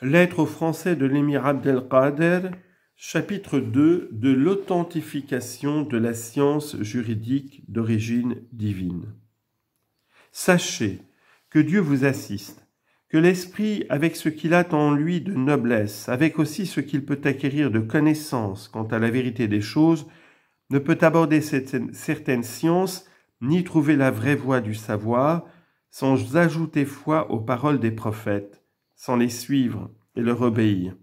Lettre aux Français de l'émir Abdelkader, chapitre 2 de l'authentification de la science juridique d'origine divine. Sachez que Dieu vous assiste, que l'Esprit, avec ce qu'il a en lui de noblesse, avec aussi ce qu'il peut acquérir de connaissance quant à la vérité des choses, ne peut aborder cette, certaine science ni trouver la vraie voie du savoir sans ajouter foi aux paroles des prophètes sans les suivre et leur obéir.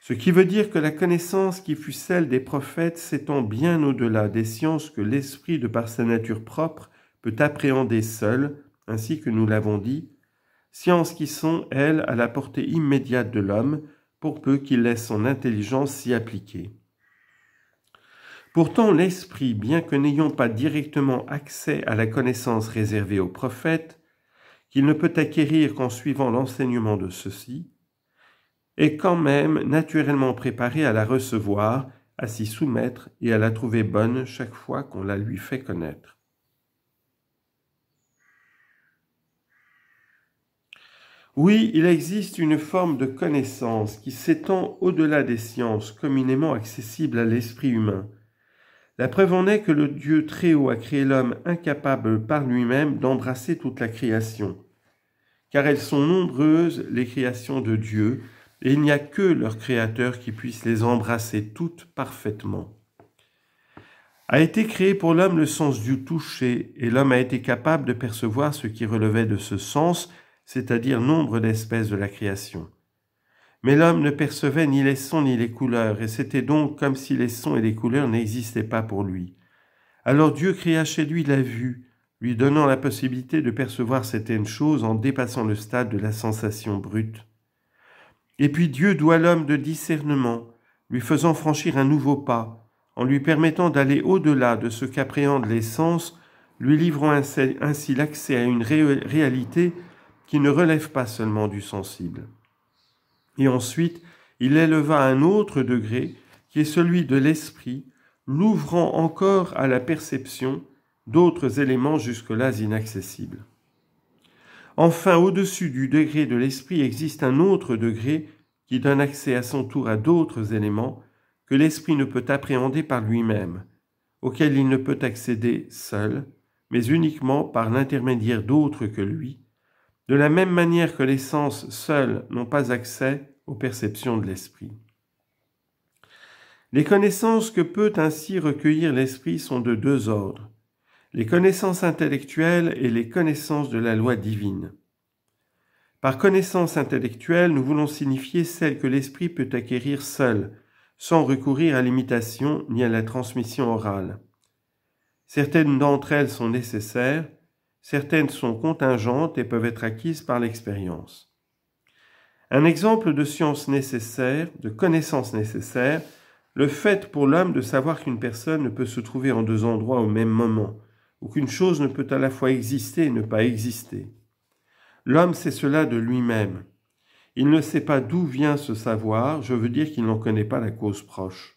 Ce qui veut dire que la connaissance qui fut celle des prophètes s'étend bien au-delà des sciences que l'esprit, de par sa nature propre, peut appréhender seul, ainsi que nous l'avons dit, sciences qui sont, elles, à la portée immédiate de l'homme, pour peu qu'il laisse son intelligence s'y appliquer. Pourtant, l'esprit, bien que n'ayant pas directement accès à la connaissance réservée aux prophètes, qu'il ne peut acquérir qu'en suivant l'enseignement de ceux-ci, est quand même naturellement préparé à la recevoir, à s'y soumettre et à la trouver bonne chaque fois qu'on la lui fait connaître. Oui, il existe une forme de connaissance qui s'étend au-delà des sciences communément accessibles à l'esprit humain, la preuve en est que le Dieu très haut a créé l'homme incapable par lui-même d'embrasser toute la création. Car elles sont nombreuses, les créations de Dieu, et il n'y a que leur Créateur qui puisse les embrasser toutes parfaitement. A été créé pour l'homme le sens du toucher, et l'homme a été capable de percevoir ce qui relevait de ce sens, c'est-à-dire nombre d'espèces de la création. Mais l'homme ne percevait ni les sons ni les couleurs, et c'était donc comme si les sons et les couleurs n'existaient pas pour lui. Alors Dieu créa chez lui la vue, lui donnant la possibilité de percevoir certaines choses en dépassant le stade de la sensation brute. Et puis Dieu doit l'homme de discernement, lui faisant franchir un nouveau pas, en lui permettant d'aller au-delà de ce qu'appréhendent les sens, lui livrant ainsi, l'accès à une réalité qui ne relève pas seulement du sensible. Et ensuite, il éleva un autre degré, qui est celui de l'esprit, l'ouvrant encore à la perception d'autres éléments jusque-là inaccessibles. Enfin, au-dessus du degré de l'esprit existe un autre degré qui donne accès à son tour à d'autres éléments que l'esprit ne peut appréhender par lui-même, auxquels il ne peut accéder seul, mais uniquement par l'intermédiaire d'autres que lui, de la même manière que les sens seuls n'ont pas accès aux perceptions de l'esprit. Les connaissances que peut ainsi recueillir l'esprit sont de deux ordres, les connaissances intellectuelles et les connaissances de la loi divine. Par connaissances intellectuelles, nous voulons signifier celle que l'esprit peut acquérir seul, sans recourir à l'imitation ni à la transmission orale. Certaines d'entre elles sont nécessaires, certaines sont contingentes et peuvent être acquises par l'expérience. Un exemple de science nécessaire, de connaissance nécessaire, le fait pour l'homme de savoir qu'une personne ne peut se trouver en deux endroits au même moment, ou qu'une chose ne peut à la fois exister et ne pas exister. L'homme sait cela de lui-même. Il ne sait pas d'où vient ce savoir, je veux dire qu'il n'en connaît pas la cause proche.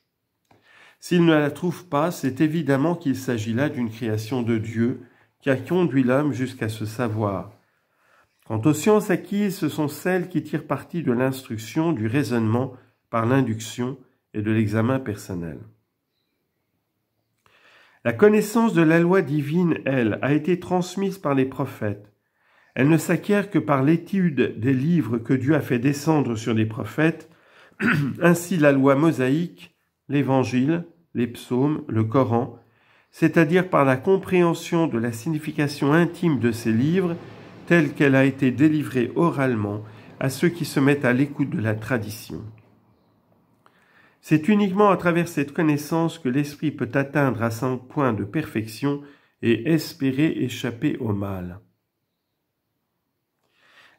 S'il ne la trouve pas, c'est évidemment qu'il s'agit là d'une création de Dieu, qui a conduit l'homme jusqu'à ce savoir. Quant aux sciences acquises, ce sont celles qui tirent parti de l'instruction, du raisonnement par l'induction et de l'examen personnel. La connaissance de la loi divine, elle, a été transmise par les prophètes. Elle ne s'acquiert que par l'étude des livres que Dieu a fait descendre sur les prophètes. Ainsi la loi mosaïque, l'Évangile, les psaumes, le Coran c'est-à-dire par la compréhension de la signification intime de ces livres telle qu'elle a été délivrée oralement à ceux qui se mettent à l'écoute de la tradition. C'est uniquement à travers cette connaissance que l'esprit peut atteindre à son point de perfection et espérer échapper au mal.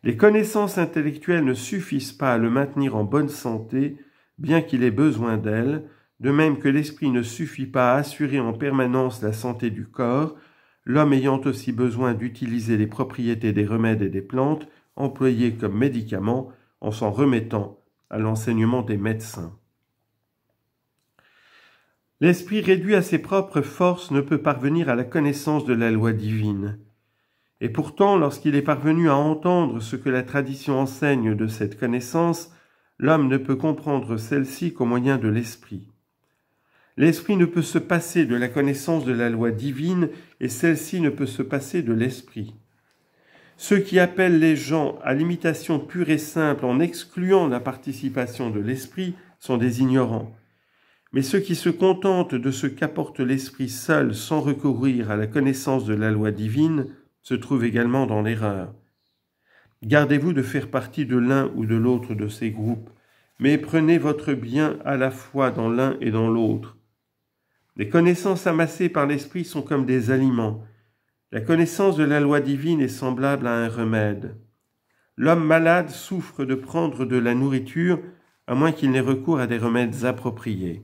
Les connaissances intellectuelles ne suffisent pas à le maintenir en bonne santé, bien qu'il ait besoin d'elles, de même que l'esprit ne suffit pas à assurer en permanence la santé du corps, l'homme ayant aussi besoin d'utiliser les propriétés des remèdes et des plantes employées comme médicaments en s'en remettant à l'enseignement des médecins. L'esprit réduit à ses propres forces ne peut parvenir à la connaissance de la loi divine. Et pourtant, lorsqu'il est parvenu à entendre ce que la tradition enseigne de cette connaissance, l'homme ne peut comprendre celle-ci qu'au moyen de l'esprit. L'esprit ne peut se passer de la connaissance de la loi divine et celle-ci ne peut se passer de l'esprit. Ceux qui appellent les gens à l'imitation pure et simple en excluant la participation de l'esprit sont des ignorants. Mais ceux qui se contentent de ce qu'apporte l'esprit seul sans recourir à la connaissance de la loi divine se trouvent également dans l'erreur. Gardez-vous de faire partie de l'un ou de l'autre de ces groupes, mais prenez votre bien à la fois dans l'un et dans l'autre. Les connaissances amassées par l'esprit sont comme des aliments. La connaissance de la loi divine est semblable à un remède. L'homme malade souffre de prendre de la nourriture à moins qu'il n'ait recours à des remèdes appropriés.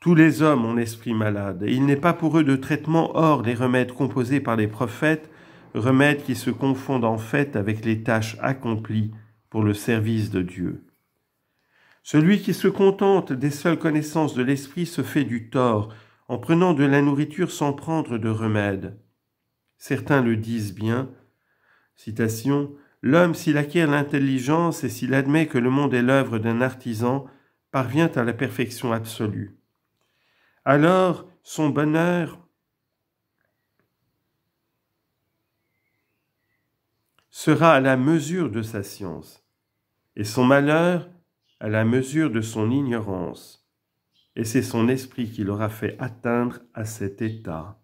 Tous les hommes ont l'esprit malade, et il n'est pas pour eux de traitement hors des remèdes composés par les prophètes, remèdes qui se confondent en fait avec les tâches accomplies pour le service de Dieu. Celui qui se contente des seules connaissances de l'esprit se fait du tort, en prenant de la nourriture sans prendre de remède. Certains le disent bien. Citation. L'homme, s'il acquiert l'intelligence et s'il admet que le monde est l'œuvre d'un artisan, parvient à la perfection absolue. Alors, son bonheur sera à la mesure de sa science, et son malheur à la mesure de son ignorance, et c'est son esprit qui l'aura fait atteindre à cet état.